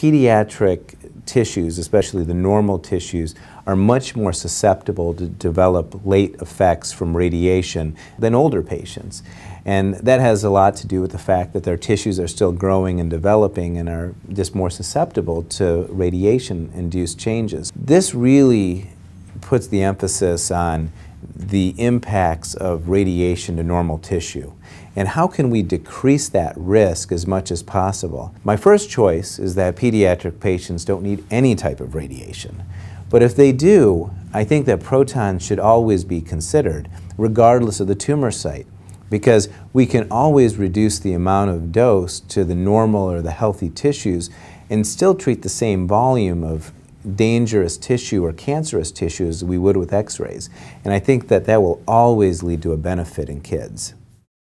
pediatric tissues, especially the normal tissues, are much more susceptible to develop late effects from radiation than older patients. And that has a lot to do with the fact that their tissues are still growing and developing and are just more susceptible to radiation induced changes. This really puts the emphasis on the impacts of radiation to normal tissue and how can we decrease that risk as much as possible. My first choice is that pediatric patients don't need any type of radiation. But if they do, I think that protons should always be considered, regardless of the tumor site, because we can always reduce the amount of dose to the normal or the healthy tissues and still treat the same volume of dangerous tissue or cancerous tissue as we would with x-rays. And I think that that will always lead to a benefit in kids.